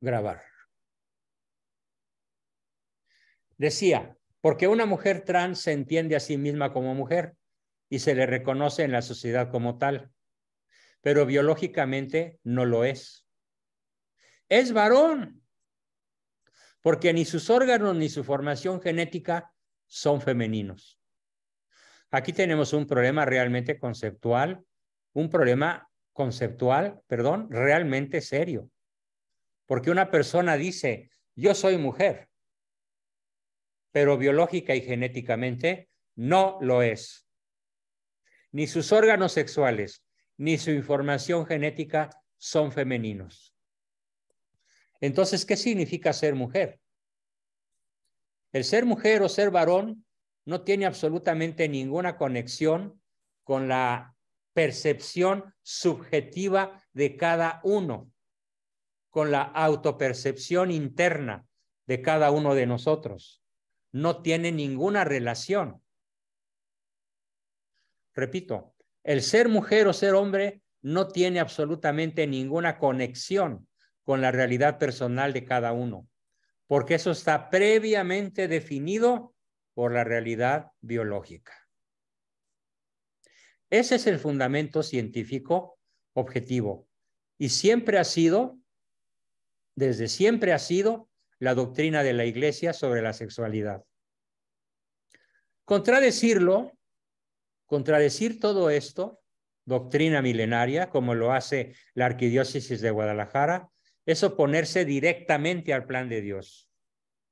grabar. Decía, porque una mujer trans se entiende a sí misma como mujer y se le reconoce en la sociedad como tal, pero biológicamente no lo es. Es varón, porque ni sus órganos ni su formación genética son femeninos. Aquí tenemos un problema realmente conceptual, un problema conceptual, perdón, realmente serio. Porque una persona dice, yo soy mujer, pero biológica y genéticamente no lo es. Ni sus órganos sexuales, ni su información genética son femeninos. Entonces, ¿qué significa ser mujer? El ser mujer o ser varón no tiene absolutamente ninguna conexión con la percepción subjetiva de cada uno con la autopercepción interna de cada uno de nosotros. No tiene ninguna relación. Repito, el ser mujer o ser hombre no tiene absolutamente ninguna conexión con la realidad personal de cada uno, porque eso está previamente definido por la realidad biológica. Ese es el fundamento científico objetivo y siempre ha sido desde siempre ha sido la doctrina de la Iglesia sobre la sexualidad. Contradecirlo, contradecir todo esto, doctrina milenaria, como lo hace la Arquidiócesis de Guadalajara, es oponerse directamente al plan de Dios,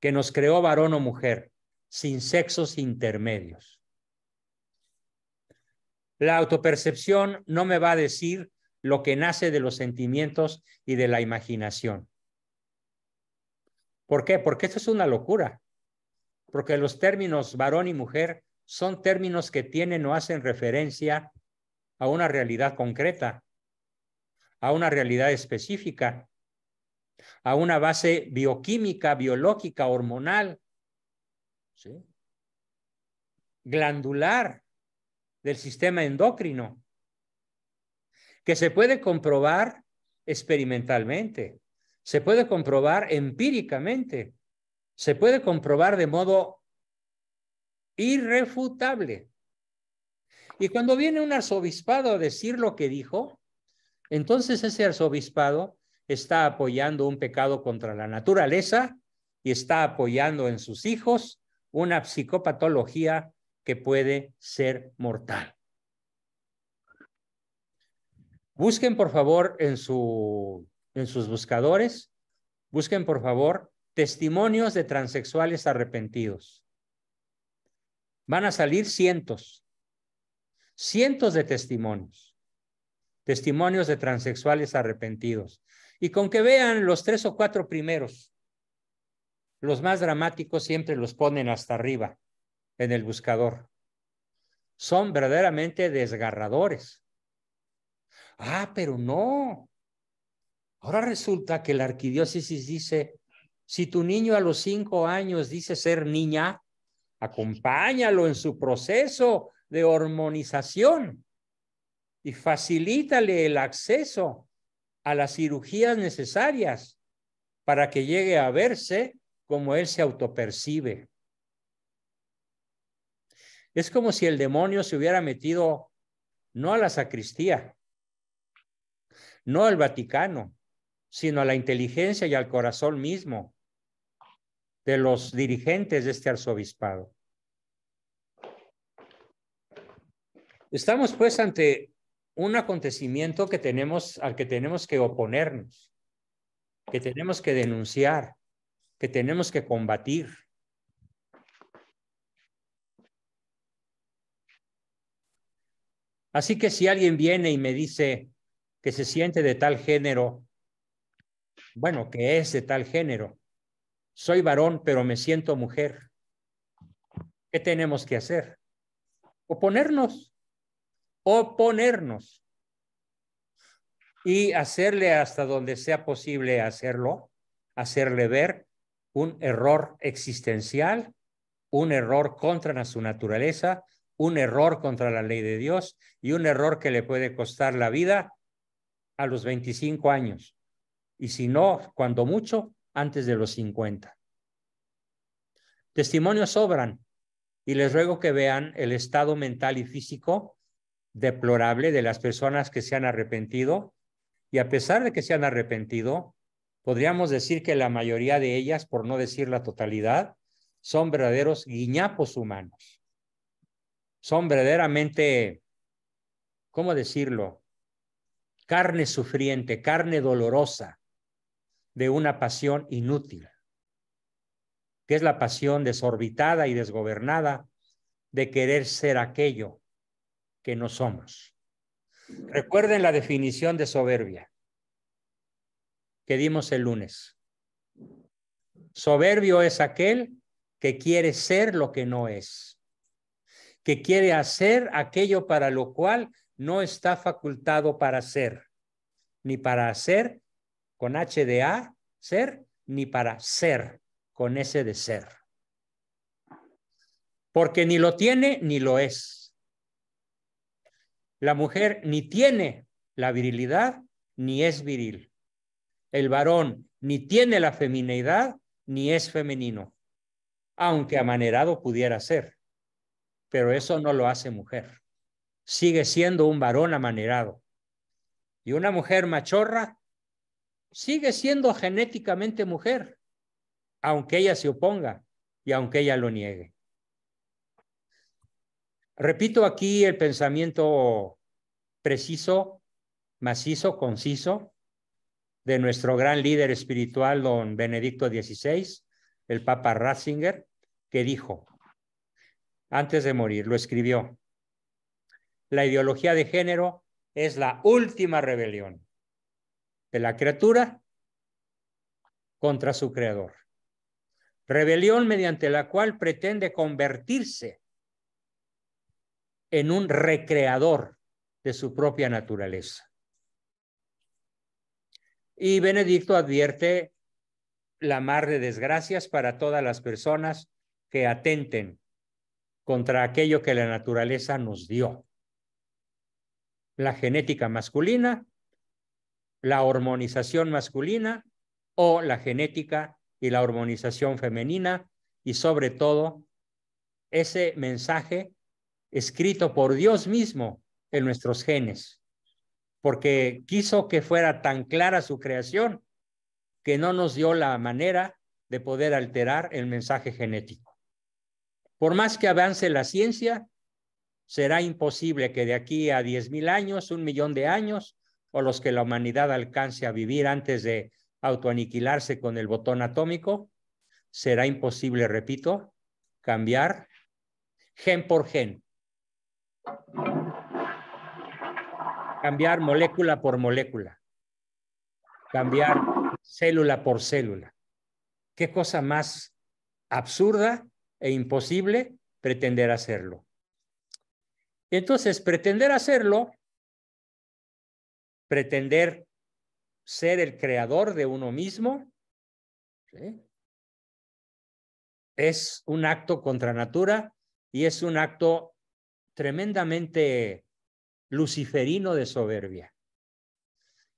que nos creó varón o mujer, sin sexos intermedios. La autopercepción no me va a decir lo que nace de los sentimientos y de la imaginación. ¿Por qué? Porque eso es una locura. Porque los términos varón y mujer son términos que tienen o hacen referencia a una realidad concreta, a una realidad específica, a una base bioquímica, biológica, hormonal, glandular del sistema endocrino, que se puede comprobar experimentalmente se puede comprobar empíricamente, se puede comprobar de modo irrefutable. Y cuando viene un arzobispado a decir lo que dijo, entonces ese arzobispado está apoyando un pecado contra la naturaleza y está apoyando en sus hijos una psicopatología que puede ser mortal. Busquen por favor en su en sus buscadores, busquen por favor testimonios de transexuales arrepentidos. Van a salir cientos, cientos de testimonios, testimonios de transexuales arrepentidos. Y con que vean los tres o cuatro primeros, los más dramáticos siempre los ponen hasta arriba en el buscador. Son verdaderamente desgarradores. Ah, pero no, Ahora resulta que la arquidiócesis dice, si tu niño a los cinco años dice ser niña, acompáñalo en su proceso de hormonización y facilítale el acceso a las cirugías necesarias para que llegue a verse como él se autopercibe. Es como si el demonio se hubiera metido no a la sacristía, no al Vaticano, sino a la inteligencia y al corazón mismo de los dirigentes de este arzobispado. Estamos pues ante un acontecimiento al que tenemos que oponernos, que tenemos que denunciar, que tenemos que combatir. Así que si alguien viene y me dice que se siente de tal género bueno, que es de tal género. Soy varón, pero me siento mujer. ¿Qué tenemos que hacer? Oponernos, oponernos y hacerle hasta donde sea posible hacerlo, hacerle ver un error existencial, un error contra su naturaleza, un error contra la ley de Dios y un error que le puede costar la vida a los 25 años y si no, cuando mucho, antes de los 50. Testimonios sobran y les ruego que vean el estado mental y físico deplorable de las personas que se han arrepentido y a pesar de que se han arrepentido, podríamos decir que la mayoría de ellas, por no decir la totalidad, son verdaderos guiñapos humanos. Son verdaderamente, ¿cómo decirlo? Carne sufriente, carne dolorosa, de una pasión inútil, que es la pasión desorbitada y desgobernada de querer ser aquello que no somos. Recuerden la definición de soberbia que dimos el lunes. Soberbio es aquel que quiere ser lo que no es, que quiere hacer aquello para lo cual no está facultado para ser, ni para hacer con H de A, ser, ni para ser, con S de ser. Porque ni lo tiene ni lo es. La mujer ni tiene la virilidad ni es viril. El varón ni tiene la femineidad ni es femenino, aunque amanerado pudiera ser. Pero eso no lo hace mujer. Sigue siendo un varón amanerado. Y una mujer machorra sigue siendo genéticamente mujer, aunque ella se oponga y aunque ella lo niegue. Repito aquí el pensamiento preciso, macizo, conciso de nuestro gran líder espiritual, don Benedicto XVI, el Papa Ratzinger, que dijo, antes de morir, lo escribió, la ideología de género es la última rebelión de la criatura contra su creador. Rebelión mediante la cual pretende convertirse en un recreador de su propia naturaleza. Y Benedicto advierte la mar de desgracias para todas las personas que atenten contra aquello que la naturaleza nos dio. La genética masculina la hormonización masculina o la genética y la hormonización femenina y sobre todo ese mensaje escrito por Dios mismo en nuestros genes, porque quiso que fuera tan clara su creación que no nos dio la manera de poder alterar el mensaje genético. Por más que avance la ciencia, será imposible que de aquí a mil años, un millón de años, o los que la humanidad alcance a vivir antes de autoaniquilarse con el botón atómico, será imposible, repito, cambiar gen por gen. Cambiar molécula por molécula. Cambiar célula por célula. ¿Qué cosa más absurda e imposible pretender hacerlo? Entonces, pretender hacerlo pretender ser el creador de uno mismo es un acto contra natura y es un acto tremendamente luciferino de soberbia.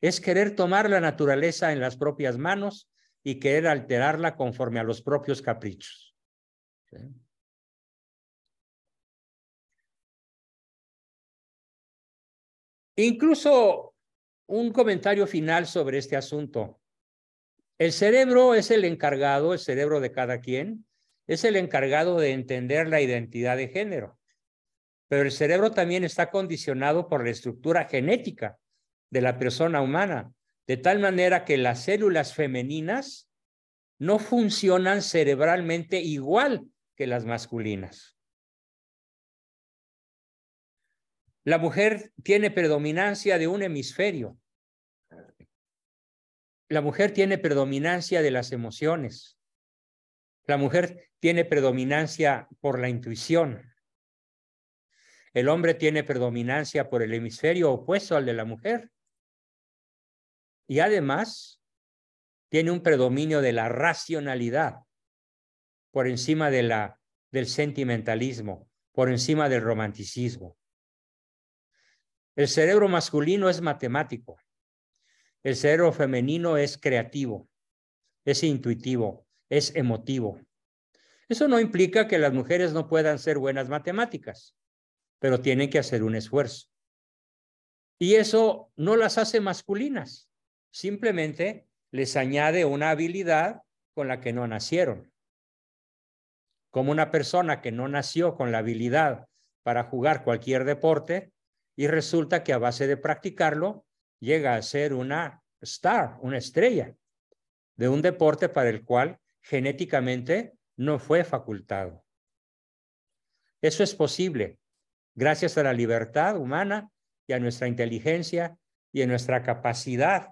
Es querer tomar la naturaleza en las propias manos y querer alterarla conforme a los propios caprichos. Incluso un comentario final sobre este asunto. El cerebro es el encargado, el cerebro de cada quien, es el encargado de entender la identidad de género. Pero el cerebro también está condicionado por la estructura genética de la persona humana, de tal manera que las células femeninas no funcionan cerebralmente igual que las masculinas. La mujer tiene predominancia de un hemisferio, la mujer tiene predominancia de las emociones. La mujer tiene predominancia por la intuición. El hombre tiene predominancia por el hemisferio opuesto al de la mujer. Y además, tiene un predominio de la racionalidad por encima de la, del sentimentalismo, por encima del romanticismo. El cerebro masculino es matemático el cerebro femenino es creativo, es intuitivo, es emotivo. Eso no implica que las mujeres no puedan ser buenas matemáticas, pero tienen que hacer un esfuerzo. Y eso no las hace masculinas, simplemente les añade una habilidad con la que no nacieron. Como una persona que no nació con la habilidad para jugar cualquier deporte y resulta que a base de practicarlo llega a ser una star, una estrella de un deporte para el cual genéticamente no fue facultado. Eso es posible gracias a la libertad humana y a nuestra inteligencia y a nuestra capacidad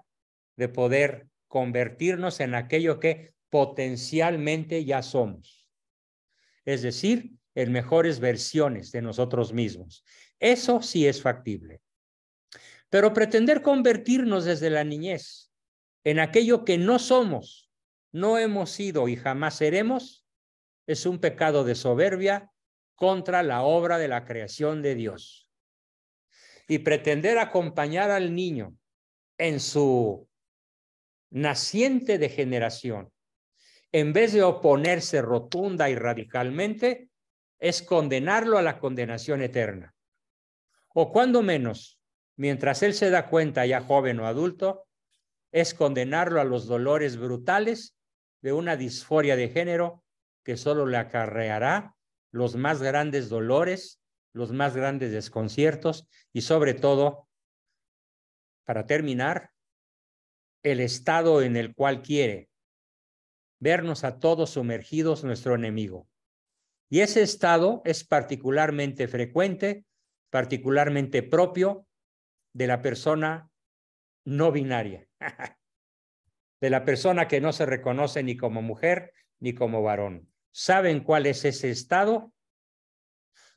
de poder convertirnos en aquello que potencialmente ya somos. Es decir, en mejores versiones de nosotros mismos. Eso sí es factible. Pero pretender convertirnos desde la niñez en aquello que no somos, no hemos sido y jamás seremos, es un pecado de soberbia contra la obra de la creación de Dios. Y pretender acompañar al niño en su naciente degeneración, en vez de oponerse rotunda y radicalmente, es condenarlo a la condenación eterna. O cuando menos, mientras él se da cuenta, ya joven o adulto, es condenarlo a los dolores brutales de una disforia de género que solo le acarreará los más grandes dolores, los más grandes desconciertos y sobre todo, para terminar, el estado en el cual quiere vernos a todos sumergidos nuestro enemigo. Y ese estado es particularmente frecuente, particularmente propio de la persona no binaria, de la persona que no se reconoce ni como mujer ni como varón. ¿Saben cuál es ese estado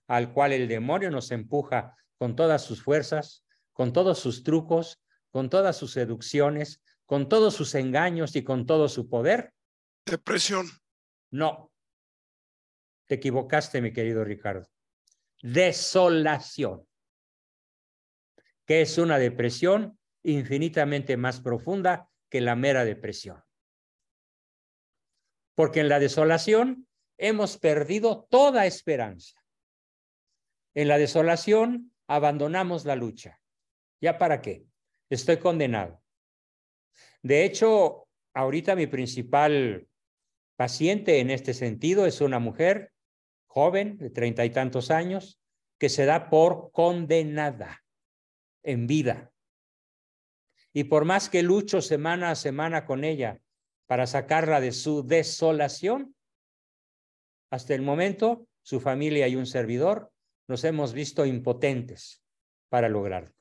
al cual el demonio nos empuja con todas sus fuerzas, con todos sus trucos, con todas sus seducciones, con todos sus engaños y con todo su poder? Depresión. No. Te equivocaste, mi querido Ricardo. Desolación que es una depresión infinitamente más profunda que la mera depresión. Porque en la desolación hemos perdido toda esperanza. En la desolación abandonamos la lucha. ¿Ya para qué? Estoy condenado. De hecho, ahorita mi principal paciente en este sentido es una mujer joven de treinta y tantos años que se da por condenada en vida. Y por más que lucho semana a semana con ella para sacarla de su desolación, hasta el momento su familia y un servidor nos hemos visto impotentes para lograrlo.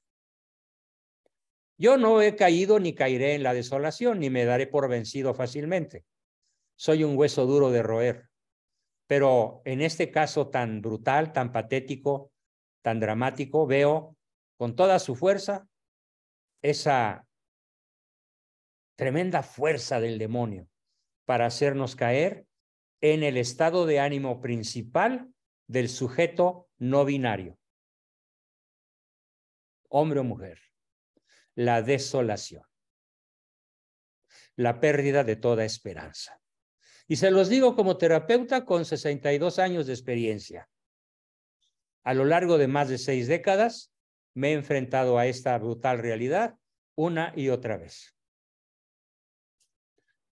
Yo no he caído ni caeré en la desolación, ni me daré por vencido fácilmente. Soy un hueso duro de roer. Pero en este caso tan brutal, tan patético, tan dramático, veo con toda su fuerza esa tremenda fuerza del demonio para hacernos caer en el estado de ánimo principal del sujeto no binario, hombre o mujer, la desolación, la pérdida de toda esperanza. Y se los digo como terapeuta con 62 años de experiencia. A lo largo de más de seis décadas, me he enfrentado a esta brutal realidad una y otra vez.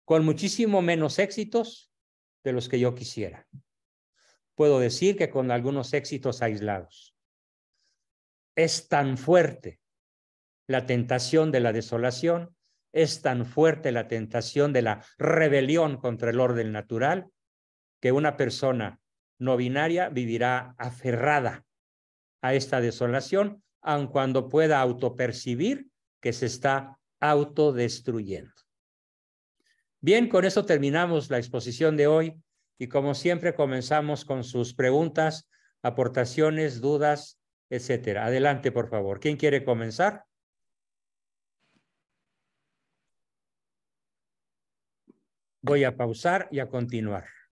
Con muchísimo menos éxitos de los que yo quisiera. Puedo decir que con algunos éxitos aislados. Es tan fuerte la tentación de la desolación, es tan fuerte la tentación de la rebelión contra el orden natural, que una persona no binaria vivirá aferrada a esta desolación aun cuando pueda autopercibir que se está autodestruyendo. Bien, con eso terminamos la exposición de hoy y como siempre comenzamos con sus preguntas, aportaciones, dudas, etcétera. Adelante, por favor. ¿Quién quiere comenzar? Voy a pausar y a continuar.